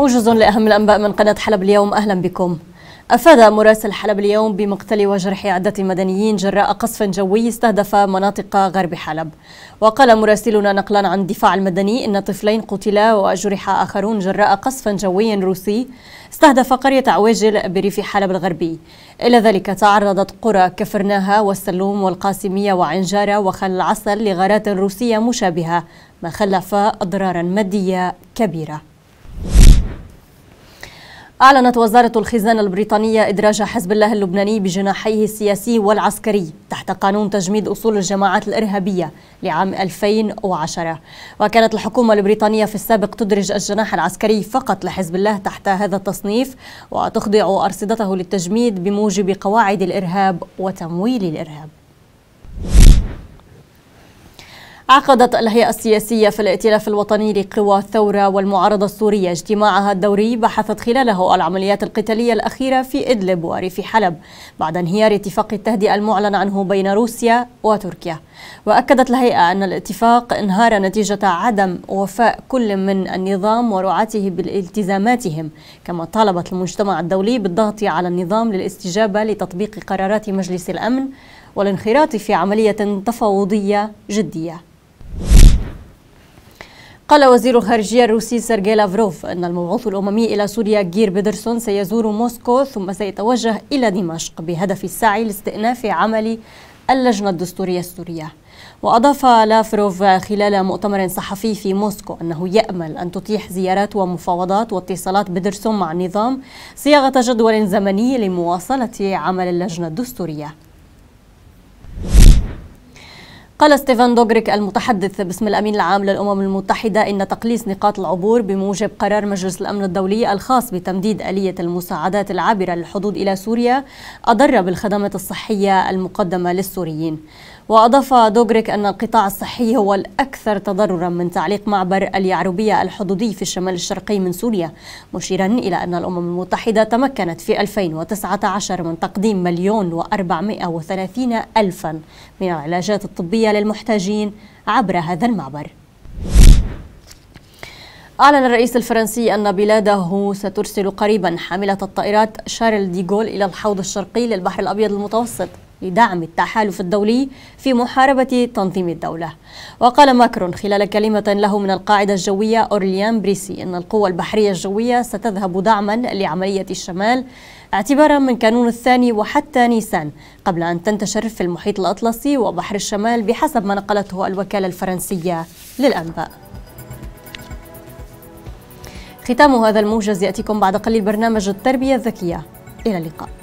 موجز لأهم الأنباء من قناة حلب اليوم أهلا بكم أفاد مراسل حلب اليوم بمقتل وجرح عدة مدنيين جراء قصف جوي استهدف مناطق غرب حلب وقال مراسلنا نقلا عن دفاع المدني إن طفلين قتلا وجرح آخرون جراء قصف جوي روسي استهدف قرية عواجل بريف حلب الغربي إلى ذلك تعرضت قرى كفرناها والسلوم والقاسمية وعنجارة وخل العسل لغارات روسية مشابهة ما خلف أضرارا مادية كبيرة أعلنت وزارة الخزانة البريطانية إدراج حزب الله اللبناني بجناحيه السياسي والعسكري تحت قانون تجميد أصول الجماعات الإرهابية لعام 2010 وكانت الحكومة البريطانية في السابق تدرج الجناح العسكري فقط لحزب الله تحت هذا التصنيف وتخضع أرصدته للتجميد بموجب قواعد الإرهاب وتمويل الإرهاب عقدت الهيئة السياسية في الائتلاف الوطني لقوى الثورة والمعارضة السورية اجتماعها الدوري بحثت خلاله العمليات القتالية الأخيرة في إدلب وريف حلب بعد انهيار اتفاق التهدئة المعلن عنه بين روسيا وتركيا وأكدت الهيئة أن الاتفاق انهار نتيجة عدم وفاء كل من النظام ورعاته بالتزاماتهم كما طالبت المجتمع الدولي بالضغط على النظام للاستجابة لتطبيق قرارات مجلس الأمن والانخراط في عملية تفاوضية جدية قال وزير الخارجية الروسي سيرجي لافروف أن المبعوث الأممي إلى سوريا جير بيدرسون سيزور موسكو ثم سيتوجه إلى دمشق بهدف السعي لاستئناف عمل اللجنة الدستورية السورية وأضاف لافروف خلال مؤتمر صحفي في موسكو أنه يأمل أن تتيح زيارات ومفاوضات واتصالات بيدرسون مع النظام صياغة جدول زمني لمواصلة عمل اللجنة الدستورية قال ستيفان دوغريك المتحدث باسم الأمين العام للأمم المتحدة إن تقليص نقاط العبور بموجب قرار مجلس الأمن الدولي الخاص بتمديد آلية المساعدات العابرة للحدود إلى سوريا أضر بالخدمات الصحية المقدمة للسوريين وأضاف دوغريك أن القطاع الصحي هو الأكثر تضررا من تعليق معبر اليعربية الحدودي في الشمال الشرقي من سوريا مشيرا إلى أن الأمم المتحدة تمكنت في 2019 من تقديم مليون و430 ألفا من العلاجات الطبية للمحتاجين عبر هذا المعبر أعلن الرئيس الفرنسي أن بلاده سترسل قريبا حاملة الطائرات شارل ديغول إلى الحوض الشرقي للبحر الأبيض المتوسط لدعم التحالف الدولي في محاربة تنظيم الدولة وقال ماكرون خلال كلمة له من القاعدة الجوية أورليان بريسي أن القوة البحرية الجوية ستذهب دعما لعملية الشمال اعتبارا من كانون الثاني وحتى نيسان قبل أن تنتشر في المحيط الأطلسي وبحر الشمال بحسب ما نقلته الوكالة الفرنسية للأنباء ختام هذا الموجز يأتيكم بعد قليل برنامج التربية الذكية إلى اللقاء